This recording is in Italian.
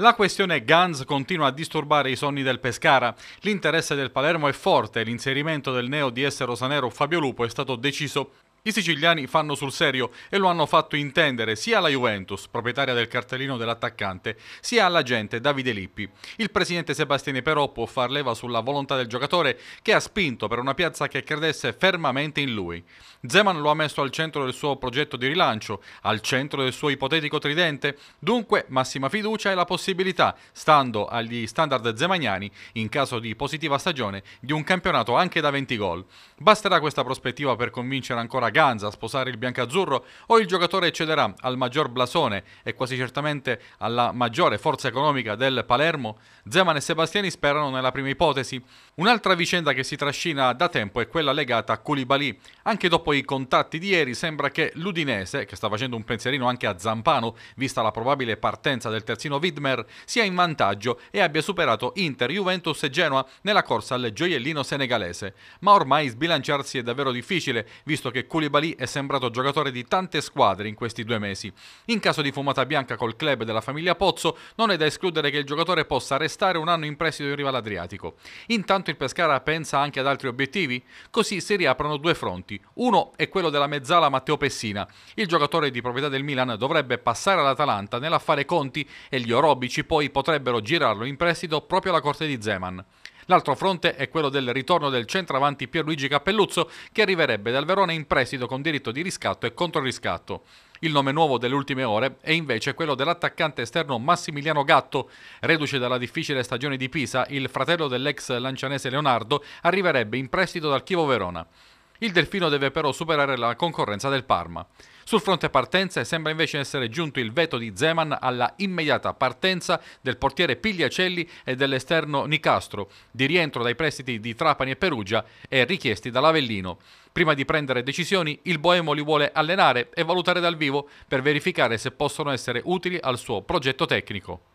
La questione Guns continua a disturbare i sonni del Pescara. L'interesse del Palermo è forte e l'inserimento del neo di essere Rosanero Fabio Lupo è stato deciso i siciliani fanno sul serio e lo hanno fatto intendere sia alla Juventus, proprietaria del cartellino dell'attaccante, sia all'agente Davide Lippi. Il presidente Sebastiani però può far leva sulla volontà del giocatore che ha spinto per una piazza che credesse fermamente in lui. Zeman lo ha messo al centro del suo progetto di rilancio, al centro del suo ipotetico tridente, dunque massima fiducia e la possibilità, stando agli standard zemagnani, in caso di positiva stagione, di un campionato anche da 20 gol. Basterà questa prospettiva per convincere ancora Braganza a sposare il biancazzurro o il giocatore cederà al maggior blasone e quasi certamente alla maggiore forza economica del Palermo? Zeman e Sebastiani sperano nella prima ipotesi. Un'altra vicenda che si trascina da tempo è quella legata a Koulibaly. Anche dopo i contatti di ieri sembra che l'Udinese, che sta facendo un pensierino anche a Zampano, vista la probabile partenza del terzino Widmer, sia in vantaggio e abbia superato Inter, Juventus e Genoa nella corsa al gioiellino senegalese. Ma ormai sbilanciarsi è davvero difficile, visto che Koulibaly Koulibaly è sembrato giocatore di tante squadre in questi due mesi. In caso di fumata bianca col club della famiglia Pozzo, non è da escludere che il giocatore possa restare un anno in prestito in riva all'Adriatico. Intanto il Pescara pensa anche ad altri obiettivi? Così si riaprono due fronti. Uno è quello della mezzala Matteo Pessina. Il giocatore di proprietà del Milan dovrebbe passare all'Atalanta nell'affare Conti e gli Orobici poi potrebbero girarlo in prestito proprio alla corte di Zeman. L'altro fronte è quello del ritorno del centravanti Pierluigi Cappelluzzo che arriverebbe dal Verona in prestito con diritto di riscatto e controriscatto. Il nome nuovo delle ultime ore è invece quello dell'attaccante esterno Massimiliano Gatto. Reduce dalla difficile stagione di Pisa, il fratello dell'ex lancianese Leonardo arriverebbe in prestito dal Chivo Verona. Il Delfino deve però superare la concorrenza del Parma. Sul fronte partenze sembra invece essere giunto il veto di Zeman alla immediata partenza del portiere Pigliacelli e dell'esterno Nicastro, di rientro dai prestiti di Trapani e Perugia e richiesti dall'Avellino. Prima di prendere decisioni, il Boemo li vuole allenare e valutare dal vivo per verificare se possono essere utili al suo progetto tecnico.